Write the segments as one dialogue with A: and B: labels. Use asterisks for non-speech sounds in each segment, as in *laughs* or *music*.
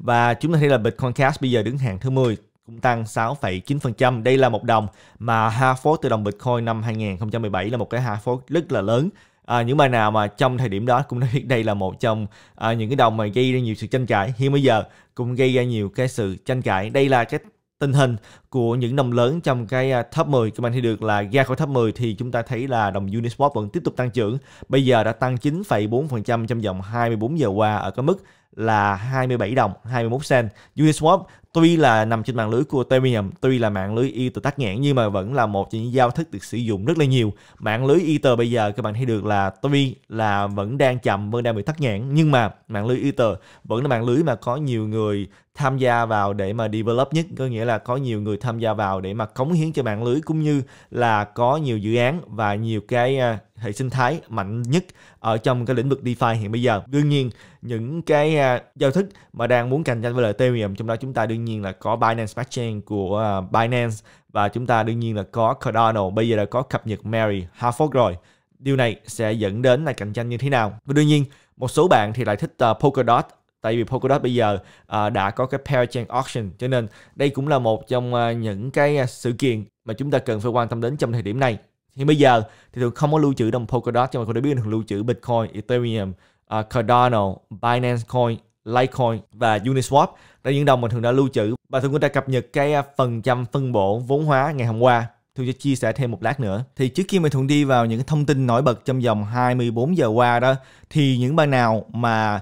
A: Và chúng ta thấy là Bitcoin Cash bây giờ đứng hàng thứ 10 cũng tăng 6,9%. Đây là một đồng mà ha phốt từ đồng Bitcoin năm 2017 là một cái ha phốt rất là lớn. À, những bài nào mà trong thời điểm đó cũng đã biết *laughs* đây là một trong à, những cái đồng mà gây ra nhiều sự tranh cãi. Hiện bây giờ cũng gây ra nhiều cái sự tranh cãi. Đây là cái tình hình của những đồng lớn trong cái à, top 10 các bạn thấy được là ra khỏi top 10 thì chúng ta thấy là đồng Uniswap vẫn tiếp tục tăng trưởng bây giờ đã tăng 9,4% trong vòng 24 giờ qua ở cái mức là 27 đồng 21 cent. Uniswap tuy là nằm trên mạng lưới của Ethereum, tuy là mạng lưới Ether tắt nghẽn nhưng mà vẫn là một trong những giao thức được sử dụng rất là nhiều. Mạng lưới Ether bây giờ các bạn thấy được là tuy là vẫn đang chậm, vẫn đang bị tắt nghẽn nhưng mà mạng lưới Ether vẫn là mạng lưới mà có nhiều người tham gia vào để mà develop nhất có nghĩa là có nhiều người tham gia vào để mà cống hiến cho mạng lưới cũng như là có nhiều dự án và nhiều cái à, hệ sinh thái mạnh nhất ở trong cái lĩnh vực DeFi hiện bây giờ. Đương nhiên những cái à, giao thức mà đang muốn cạnh tranh với lại Ethereum trong đó chúng ta đương đương nhiên là có Binance Smart Chain của à, Binance và chúng ta đương nhiên là có Cardano, bây giờ đã có cập nhật Mary Harford rồi. Điều này sẽ dẫn đến là cạnh tranh như thế nào? Và đương nhiên, một số bạn thì lại thích uh, Polkadot tại vì Polkadot bây giờ uh, đã có cái Parachain Auction cho nên đây cũng là một trong uh, những cái sự kiện mà chúng ta cần phải quan tâm đến trong thời điểm này. Thì bây giờ thì thường không có lưu trữ đồng Polkadot nhưng mà tôi đã biết được lưu trữ Bitcoin, Ethereum, uh, Cardano, Binance Coin, Litecoin và Uniswap tại những đồng mình thường đã lưu trữ và thường cũng đã cập nhật cái à, phần trăm phân bổ vốn hóa ngày hôm qua thường sẽ chia sẻ thêm một lát nữa. Thì trước khi mà Thuận đi vào những thông tin nổi bật trong vòng 24 giờ qua đó, thì những bạn nào mà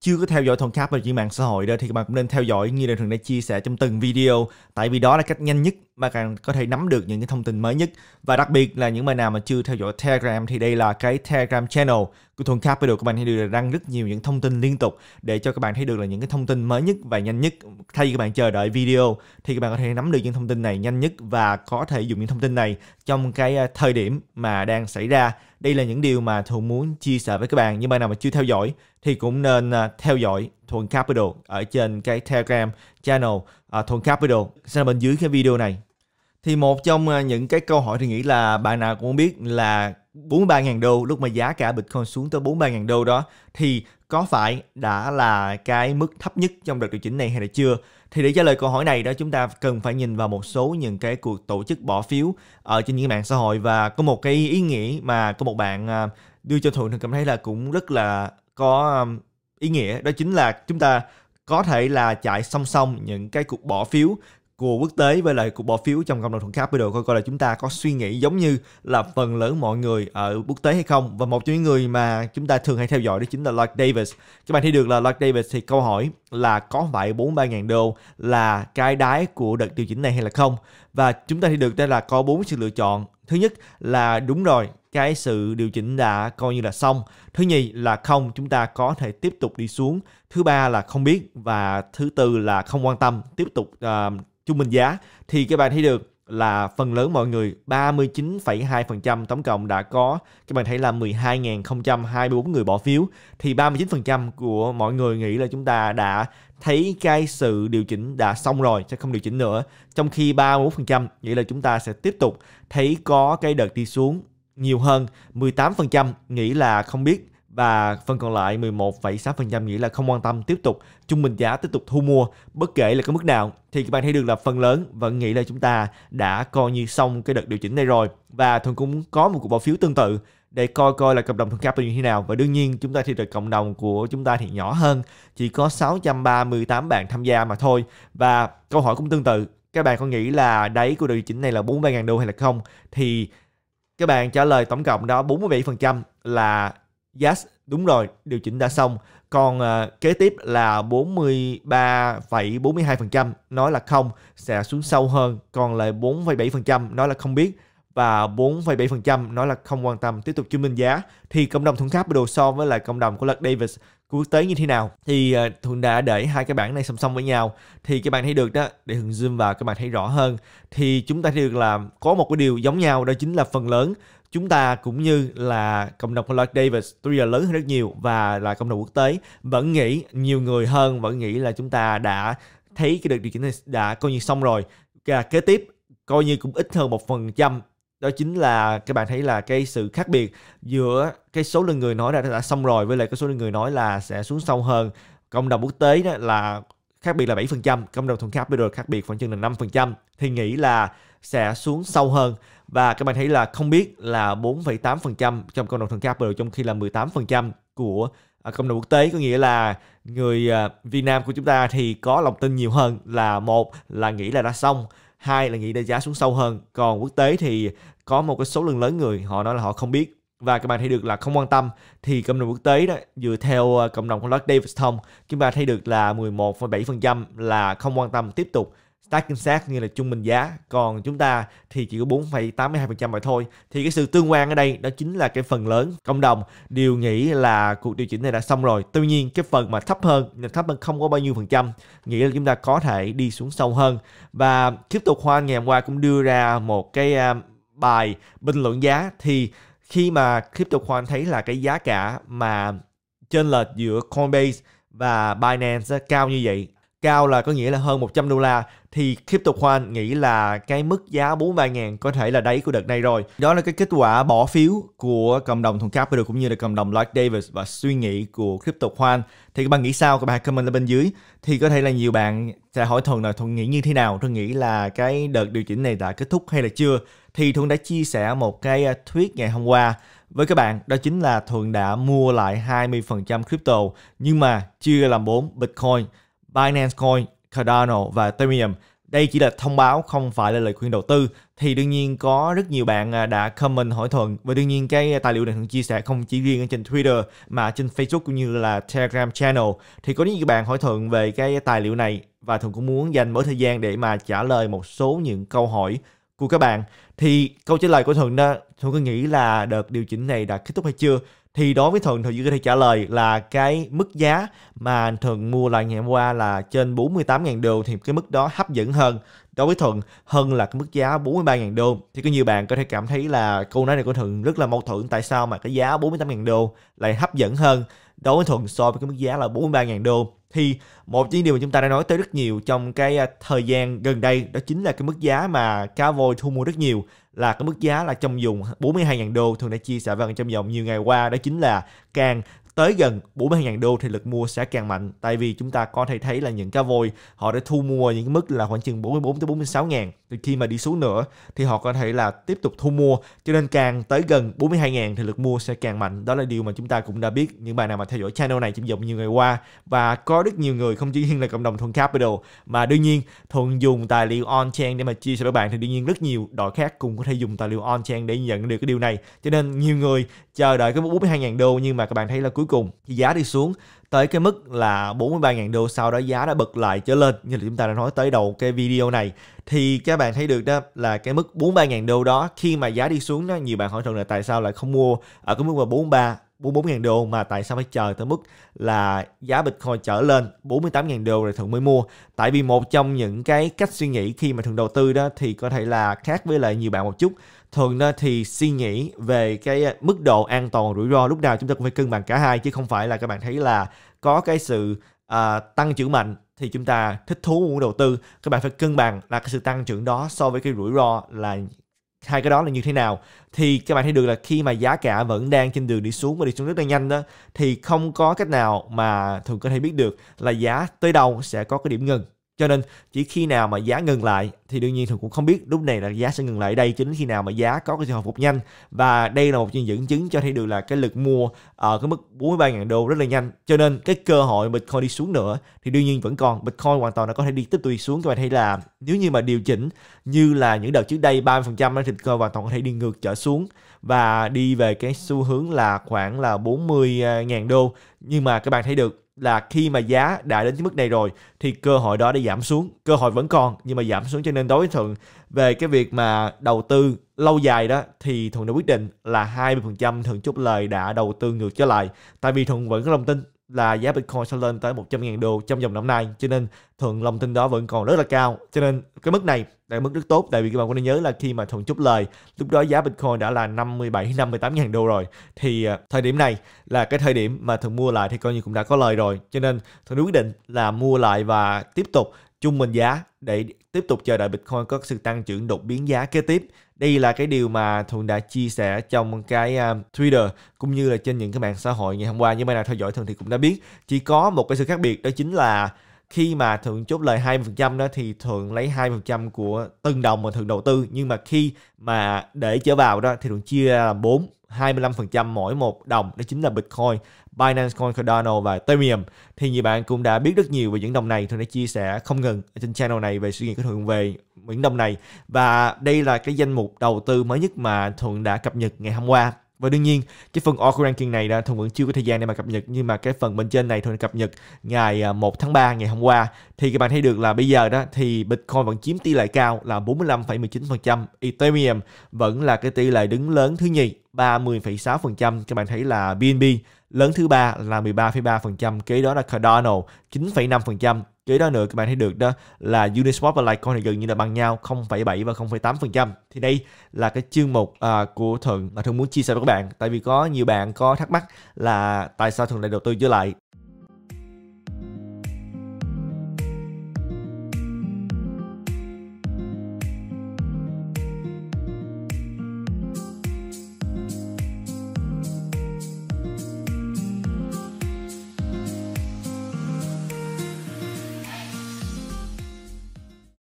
A: chưa có theo dõi Thuận Capital trên mạng xã hội đó thì các bạn cũng nên theo dõi như là thường đã chia sẻ trong từng video tại vì đó là cách nhanh nhất mà càng có thể nắm được những cái thông tin mới nhất. Và đặc biệt là những bạn nào mà chưa theo dõi Telegram thì đây là cái Telegram channel của thuận Capital. Các bạn thấy được đăng rất nhiều những thông tin liên tục để cho các bạn thấy được là những cái thông tin mới nhất và nhanh nhất. Thay vì các bạn chờ đợi video thì các bạn có thể nắm được những thông tin này nhanh nhất và có thể dùng những thông tin này trong cái à, thời điểm mà đang xảy ra. Đây là những điều mà thuận muốn chia sẻ với các bạn. Nhưng bạn nào mà chưa theo dõi thì cũng nên à, theo dõi thuận Capital ở trên cái Telegram channel à, thuận Capital. Sẽ bên dưới cái video này thì một trong à, những cái câu hỏi thì nghĩ là bạn nào cũng biết là 43.000 đô lúc mà giá cả Bitcoin xuống tới 43.000 đô đó thì có phải đã là cái mức thấp nhất trong đợt điều chỉnh này hay là chưa? Thì để trả lời câu hỏi này đó chúng ta cần phải nhìn vào một số những cái cuộc tổ chức bỏ phiếu ở trên những mạng xã hội và có một cái ý nghĩa mà có một bạn à, đưa cho Thuận thì cảm thấy là cũng rất là có à, ý nghĩa đó chính là chúng ta có thể là chạy song song những cái cuộc bỏ phiếu của quốc tế với lại cuộc bỏ phiếu trong cộng đồng thuận khắp idol coi coi là chúng ta có suy nghĩ giống như là phần lớn mọi người ở quốc tế hay không và một trong những người mà chúng ta thường hay theo dõi đó chính là Lloyd Davis các bạn thấy được là Lloyd Davis thì câu hỏi là có phải 43.000 đô là cái đáy của đợt điều chỉnh này hay là không và chúng ta thấy được đây là có bốn sự lựa chọn thứ nhất là đúng rồi cái sự điều chỉnh đã coi như là xong thứ nhì là không chúng ta có thể tiếp tục đi xuống thứ ba là không biết và thứ tư là không quan tâm tiếp tục uh, trung bình giá thì các bạn thấy được là phần lớn mọi người 39,2% tổng cộng đã có các bạn thấy là 12.024 người bỏ phiếu thì 39% của mọi người nghĩ là chúng ta đã thấy cái sự điều chỉnh đã xong rồi sẽ không điều chỉnh nữa trong khi 31% nghĩ là chúng ta sẽ tiếp tục thấy có cái đợt đi xuống nhiều hơn 18% nghĩ là không biết và phần còn lại 11,6% nghĩ là không quan tâm tiếp tục trung bình giá tiếp tục thu mua bất kể là cái mức nào thì các bạn thấy được là phần lớn vẫn nghĩ là chúng ta đã coi như xong cái đợt điều chỉnh này rồi và thường cũng có một cuộc bỏ phiếu tương tự để coi coi là cộng đồng thuần capital như thế nào và đương nhiên chúng ta thì được cộng đồng của chúng ta thì nhỏ hơn chỉ có 638 bạn tham gia mà thôi và câu hỏi cũng tương tự các bạn có nghĩ là đáy của điều chỉnh này là 43.000 đô hay là không thì các bạn trả lời tổng cộng đó 47% là Yes, đúng rồi, điều chỉnh đã xong. Còn uh, kế tiếp là 43,42% nói là không sẽ xuống sâu hơn, còn lại 4,7% nói là không biết và 4,7% nói là không quan tâm tiếp tục chứng minh giá thì cộng đồng thuận khác đồ so với lại cộng đồng của Lật Davis quốc tế như thế nào thì à, thuận đã để hai cái bảng này song song với nhau thì các bạn thấy được đó để thường zoom vào các bạn thấy rõ hơn thì chúng ta thấy được là có một cái điều giống nhau đó chính là phần lớn chúng ta cũng như là cộng đồng của Davis tuy là lớn hơn rất nhiều và là cộng đồng quốc tế vẫn nghĩ nhiều người hơn vẫn nghĩ là chúng ta đã thấy cái được điều chỉnh này đã coi như xong rồi và kế tiếp coi như cũng ít hơn một phần trăm đó chính là các bạn thấy là cái sự khác biệt giữa cái số lượng người nói đã, đã xong rồi với lại cái số lượng người nói là sẽ xuống sâu hơn cộng đồng quốc tế đó là khác biệt là 7%, cộng đồng thuần khác bây giờ khác biệt khoảng chừng là 5% thì nghĩ là sẽ xuống sâu hơn và các bạn thấy là không biết là 4,8% trong cộng đồng thuần khác bây giờ trong khi là 18% của à, cộng đồng quốc tế có nghĩa là người à, Việt Nam của chúng ta thì có lòng tin nhiều hơn là một là nghĩ là đã xong hai là nghĩ để giá xuống sâu hơn còn quốc tế thì có một cái số lượng lớn người họ nói là họ không biết và các bạn thấy được là không quan tâm thì cộng đồng quốc tế đó dựa theo ờ, cộng đồng của Lord Davis Tom chúng ta thấy được là 11,7% là không quan tâm tiếp tục tác chính xác như là trung bình giá còn chúng ta thì chỉ có 4,82% mà thôi thì cái sự tương quan ở đây đó chính là cái phần lớn cộng đồng đều nghĩ là cuộc điều chỉnh này đã xong rồi tuy nhiên cái phần mà thấp hơn thấp hơn không có bao nhiêu phần trăm nghĩa là chúng ta có thể đi xuống sâu hơn và tiếp tục khoa ngày hôm qua cũng đưa ra một cái à, bài bình luận giá thì khi mà crypto khoan thấy là cái giá cả mà trên lệch giữa Coinbase và Binance cao như vậy cao là có nghĩa là hơn 100 đô la thì CryptoQuant nghĩ là cái mức giá 43 ngàn có thể là đáy của đợt này rồi. Đó là cái kết quả bỏ phiếu của cộng đồng thùng capital cũng như là cộng đồng like Davis và suy nghĩ của CryptoQuant. Thì các bạn nghĩ sao? Các bạn comment lên bên dưới. Thì có thể là nhiều bạn sẽ hỏi Thuận là Thuận nghĩ như thế nào? Thuận nghĩ là cái đợt điều chỉnh này đã kết thúc hay là chưa? Thì Thuận đã chia sẻ một cái à, tweet ngày hôm qua với các bạn đó chính là Thuận đã mua lại 20% crypto nhưng mà chưa làm 4 Bitcoin Binance Coin, Cardano và Ethereum. Đây chỉ là thông báo không phải là lời khuyên đầu tư thì đương nhiên có rất nhiều bạn à, đã comment hỏi thuận và đương nhiên cái tài liệu này thường chia sẻ không chỉ riêng trên Twitter mà trên Facebook cũng như là Telegram channel thì có những bạn hỏi thuận về cái tài liệu này và thường cũng muốn dành mỗi thời gian để mà trả lời một số những câu hỏi của các bạn thì câu trả lời của thuận đó thuận có nghĩ là đợt điều chỉnh này đã kết thúc hay chưa thì đối với thuận thì chỉ có thể trả lời là cái mức giá mà thuận mua lại ngày hôm qua là trên 48.000 đô thì cái mức đó hấp dẫn hơn đối với thuận hơn là cái mức giá 43.000 đô thì có nhiều bạn có thể cảm thấy là câu nói này của thuận rất là mâu thuẫn tại sao mà cái giá 48.000 đô lại hấp dẫn hơn đối với thuận so với cái mức giá là 43.000 đô thì một những điều mà chúng ta đã nói tới rất nhiều trong cái à, thời gian gần đây đó chính là cái mức giá mà cá voi thu mua rất nhiều là cái mức giá là trong vùng 42.000 đô thường đã chia sẻ vàng trong vòng nhiều ngày qua đó chính là càng tới gần 42 000 đô thì lực mua sẽ càng mạnh tại vì chúng ta có thể thấy là những cá voi họ đã thu mua những mức là khoảng chừng 44 tới 46 ngàn thì khi mà đi xuống nữa thì họ có thể là tiếp tục thu mua cho nên càng tới gần 42 000 thì lực mua sẽ càng mạnh đó là điều mà chúng ta cũng đã biết những bạn nào mà theo dõi channel này trong vòng nhiều ngày qua và có rất nhiều người không chỉ riêng là cộng đồng Thuận capital mà đương nhiên Thuận dùng tài liệu on chain để mà chia sẻ với bạn thì đương nhiên rất nhiều đội khác cũng có thể dùng tài liệu on chain để nhận được cái điều này cho nên nhiều người chờ đợi cái 42.000 đô nhưng mà các bạn thấy là cuối cùng thì giá đi xuống tới cái mức là 43.000 đô sau đó giá đã bật lại trở lên như là chúng ta đã nói tới đầu cái video này thì các bạn thấy được đó là cái mức 43.000 đô đó khi mà giá đi xuống đó nhiều bạn hỏi thường là tại sao lại không mua ở cái mức là 43 44.000 đô mà tại sao phải chờ tới mức là giá Bitcoin trở lên 48.000 đô rồi thường mới mua tại vì một trong những cái cách suy nghĩ khi mà thường đầu tư đó thì có thể là khác với lại nhiều bạn một chút thường thì suy nghĩ về cái à, mức độ an toàn rủi ro lúc nào chúng ta cũng phải cân bằng cả hai chứ không phải là các bạn thấy là có cái sự à, tăng trưởng mạnh thì chúng ta thích thú muốn đầu tư các bạn phải cân bằng là cái sự tăng trưởng đó so với cái rủi ro là hai cái đó là như thế nào thì các bạn thấy được là khi mà giá cả vẫn đang trên đường đi xuống và đi xuống rất là nhanh đó thì không có cách nào mà thường có thể biết được là giá tới đâu sẽ có cái điểm ngừng cho nên chỉ khi nào mà giá ngừng lại thì đương nhiên thường cũng không biết lúc này là giá sẽ ngừng lại đây chính khi nào mà giá có cái sự hồi phục nhanh và đây là một dẫn chứng cho thấy được là cái lực mua ở cái mức 43.000 đô rất là nhanh cho nên cái cơ hội Bitcoin đi xuống nữa thì đương nhiên vẫn còn Bitcoin hoàn toàn là có thể đi tiếp tục xuống các bạn thấy là nếu như mà điều chỉnh như là những đợt trước đây 30% thì Bitcoin hoàn toàn có thể đi ngược trở xuống và đi về cái xu hướng là khoảng là 40.000 đô nhưng mà các bạn thấy được là khi mà giá đã đến cái mức này rồi thì cơ hội đó đã giảm xuống cơ hội vẫn còn nhưng mà giảm xuống cho nên đối với thuận về cái việc mà đầu tư lâu dài đó thì thuận đã quyết định là 20% thuận chút lời đã đầu tư ngược trở lại tại vì thuận vẫn có lòng tin là giá Bitcoin sẽ lên tới 100.000 đô trong vòng năm nay cho nên thường lòng tin đó vẫn còn rất là cao cho nên cái mức này là mức rất tốt tại vì các bạn có nên nhớ là khi mà thuận chút lời lúc đó giá Bitcoin đã là 57 58.000 đô rồi thì à, thời điểm này là cái thời điểm mà thường mua lại thì coi như cũng đã có lời rồi cho nên thường quyết định là mua lại và tiếp tục trung bình giá để tiếp tục chờ đợi Bitcoin có sự tăng trưởng đột biến giá kế tiếp. Đây là cái điều mà Thuận đã chia sẻ trong cái um, Twitter cũng như là trên những cái mạng xã hội ngày hôm qua. Như bạn nào theo dõi Thuận thì cũng đã biết. Chỉ có một cái sự khác biệt đó chính là khi mà Thuận chốt lời 2% đó thì Thuận lấy 2% của từng đồng mà Thuận đầu tư. Nhưng mà khi mà để trở vào đó thì Thuận chia là làm 4 25% mỗi một đồng đó chính là Bitcoin, Binance Coin Cardano và Ethereum. Thì nhiều bạn cũng đã biết rất nhiều về những đồng này, tôi đã chia sẻ không ngừng trên channel này về suy nghĩ của Thuận về những đồng này. Và đây là cái danh mục đầu tư mới nhất mà Thuận đã cập nhật ngày hôm qua. Và đương nhiên, cái phần Orca Ranking này là Thuận vẫn chưa có thời gian để mà cập nhật nhưng mà cái phần bên trên này Thuận cập nhật ngày 1 à, tháng 3 ngày hôm qua thì các bạn thấy được là bây giờ đó thì Bitcoin vẫn chiếm tỷ lệ cao là 45,19%, Ethereum vẫn là cái tỷ lệ đứng lớn thứ nhì 30,6%. Các bạn thấy là BNB lớn thứ ba là 13,3%, kế đó là Cardano 9,5%, kế đó nữa các bạn thấy được đó là Uniswap và Litecoin thì gần như là bằng nhau 0,7 và 0,8%. Thì đây là cái chương mục à, của Thuận mà Thuận muốn chia sẻ với các bạn tại vì có nhiều bạn có thắc mắc là tại sao Thuận lại đầu tư trở lại